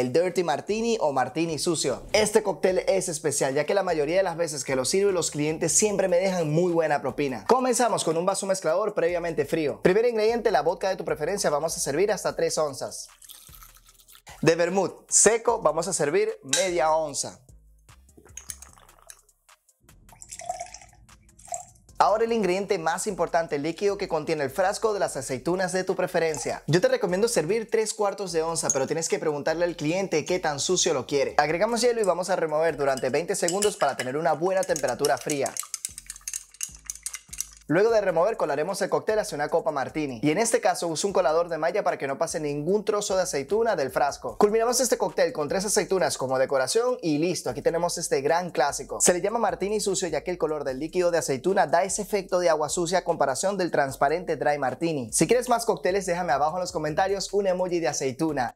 el Dirty Martini o Martini sucio. Este cóctel es especial ya que la mayoría de las veces que lo sirvo los clientes siempre me dejan muy buena propina. Comenzamos con un vaso mezclador previamente frío. Primer ingrediente, la vodka de tu preferencia, vamos a servir hasta 3 onzas. De vermut seco vamos a servir media onza. Ahora el ingrediente más importante líquido que contiene el frasco de las aceitunas de tu preferencia. Yo te recomiendo servir 3 cuartos de onza, pero tienes que preguntarle al cliente qué tan sucio lo quiere. Agregamos hielo y vamos a remover durante 20 segundos para tener una buena temperatura fría. Luego de remover colaremos el cóctel hacia una copa martini y en este caso uso un colador de malla para que no pase ningún trozo de aceituna del frasco. Culminamos este cóctel con tres aceitunas como decoración y listo, aquí tenemos este gran clásico. Se le llama martini sucio ya que el color del líquido de aceituna da ese efecto de agua sucia a comparación del transparente dry martini. Si quieres más cócteles déjame abajo en los comentarios un emoji de aceituna.